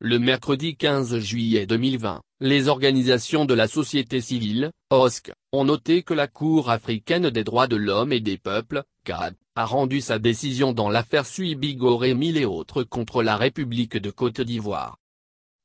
Le mercredi 15 juillet 2020, les organisations de la société civile, OSC, ont noté que la Cour africaine des droits de l'homme et des peuples, CAD, a rendu sa décision dans l'affaire sui mille et autres contre la République de Côte d'Ivoire.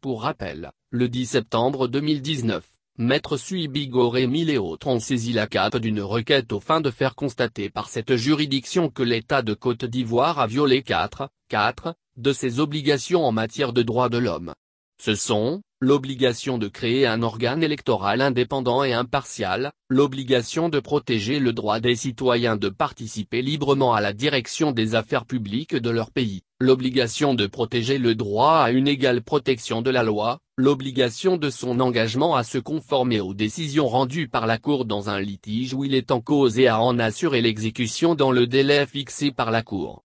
Pour rappel, le 10 septembre 2019, Maître et mille et autres ont saisi la CAP d'une requête au fin de faire constater par cette juridiction que l'État de Côte d'Ivoire a violé 4, 4, de ses obligations en matière de droits de l'homme. Ce sont, l'obligation de créer un organe électoral indépendant et impartial, l'obligation de protéger le droit des citoyens de participer librement à la direction des affaires publiques de leur pays, l'obligation de protéger le droit à une égale protection de la loi, l'obligation de son engagement à se conformer aux décisions rendues par la Cour dans un litige où il est en cause et à en assurer l'exécution dans le délai fixé par la Cour.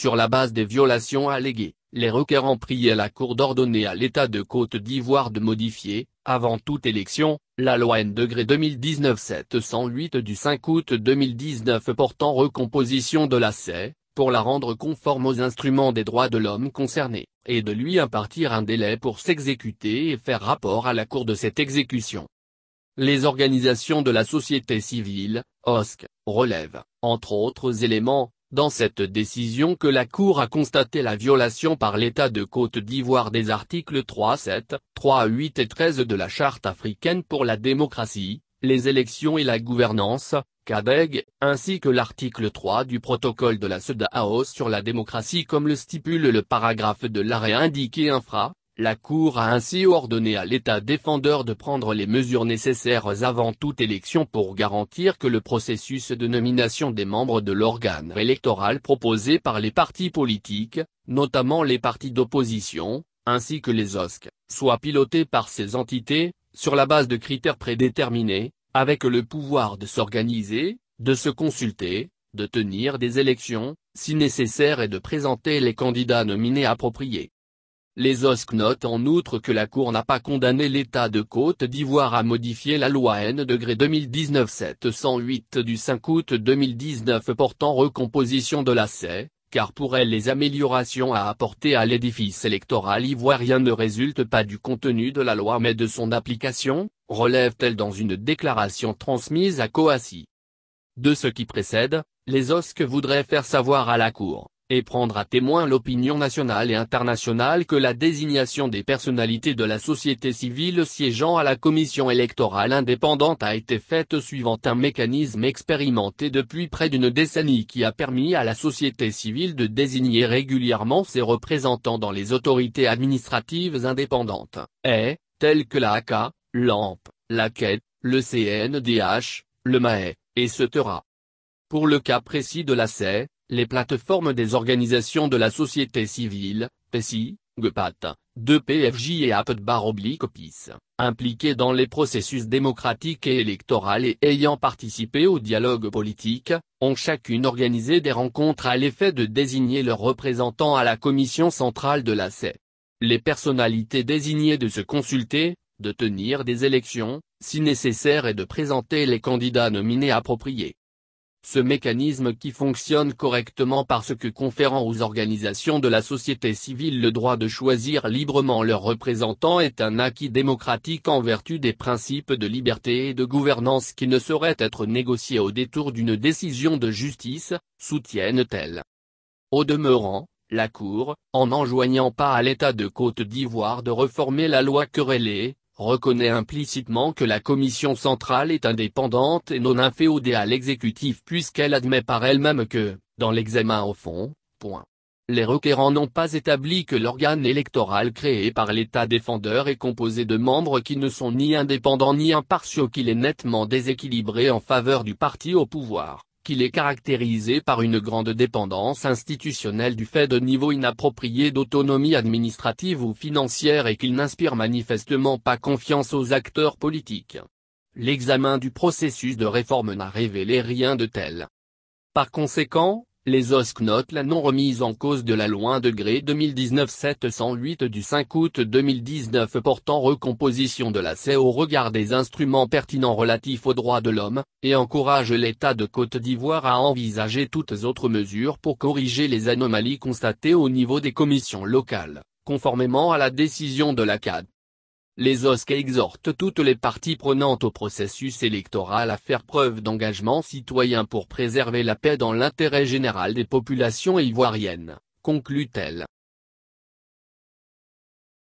Sur la base des violations alléguées, les requérants priaient la Cour d'ordonner à l'État de Côte d'Ivoire de modifier, avant toute élection, la loi N degré 2019-708 du 5 août 2019 portant recomposition de la pour la rendre conforme aux instruments des droits de l'homme concernés, et de lui impartir un délai pour s'exécuter et faire rapport à la Cour de cette exécution. Les organisations de la société civile, OSC, relèvent, entre autres éléments, dans cette décision que la Cour a constaté la violation par l'État de Côte d'Ivoire des articles 3, 7, 3, 8 et 13 de la Charte africaine pour la démocratie, les élections et la gouvernance, CADEG, ainsi que l'article 3 du protocole de la CEDAO sur la démocratie comme le stipule le paragraphe de l'arrêt indiqué infra, la Cour a ainsi ordonné à l'État défendeur de prendre les mesures nécessaires avant toute élection pour garantir que le processus de nomination des membres de l'organe électoral proposé par les partis politiques, notamment les partis d'opposition, ainsi que les OSC, soit piloté par ces entités, sur la base de critères prédéterminés, avec le pouvoir de s'organiser, de se consulter, de tenir des élections, si nécessaire et de présenter les candidats nominés appropriés. Les OSC notent en outre que la Cour n'a pas condamné l'État de Côte d'Ivoire à modifier la loi N degré 2019-708 du 5 août 2019 portant recomposition de la car pour elle les améliorations à apporter à l'édifice électoral ivoirien ne résultent pas du contenu de la loi mais de son application, relève-t-elle dans une déclaration transmise à Coassi. De ce qui précède, les OSC voudraient faire savoir à la Cour, et prendre à témoin l'opinion nationale et internationale que la désignation des personnalités de la société civile siégeant à la commission électorale indépendante a été faite suivant un mécanisme expérimenté depuis près d'une décennie qui a permis à la société civile de désigner régulièrement ses représentants dans les autorités administratives indépendantes, et, telles que la ACA, l'AMP, la CAID, e le CNDH, le MAE, etc. Pour le cas précis de la CE, les plateformes des organisations de la société civile, PSI, GEPAT, 2PFJ et apt PIS, impliquées dans les processus démocratiques et électoraux et ayant participé au dialogue politique, ont chacune organisé des rencontres à l'effet de désigner leurs représentants à la commission centrale de la C. Les personnalités désignées de se consulter, de tenir des élections, si nécessaire et de présenter les candidats nominés appropriés ce mécanisme qui fonctionne correctement parce que conférant aux organisations de la société civile le droit de choisir librement leurs représentants est un acquis démocratique en vertu des principes de liberté et de gouvernance qui ne saurait être négociés au détour d'une décision de justice, soutiennent-elles. Au demeurant, la Cour, en n'enjoignant pas à l'État de Côte d'Ivoire de reformer la loi querellée, reconnaît implicitement que la Commission centrale est indépendante et non inféodée à l'exécutif puisqu'elle admet par elle-même que, dans l'examen au fond, point. Les requérants n'ont pas établi que l'organe électoral créé par l'État défendeur est composé de membres qui ne sont ni indépendants ni impartiaux qu'il est nettement déséquilibré en faveur du parti au pouvoir qu'il est caractérisé par une grande dépendance institutionnelle du fait de niveaux inappropriés d'autonomie administrative ou financière et qu'il n'inspire manifestement pas confiance aux acteurs politiques. L'examen du processus de réforme n'a révélé rien de tel. Par conséquent, les OSC notent la non-remise en cause de la loi degré 2019-708 du 5 août 2019 portant recomposition de la au regard des instruments pertinents relatifs aux droits de l'homme, et encourage l'État de Côte d'Ivoire à envisager toutes autres mesures pour corriger les anomalies constatées au niveau des commissions locales, conformément à la décision de la CAD les OSCE exhortent toutes les parties prenantes au processus électoral à faire preuve d'engagement citoyen pour préserver la paix dans l'intérêt général des populations ivoiriennes, conclut-elle.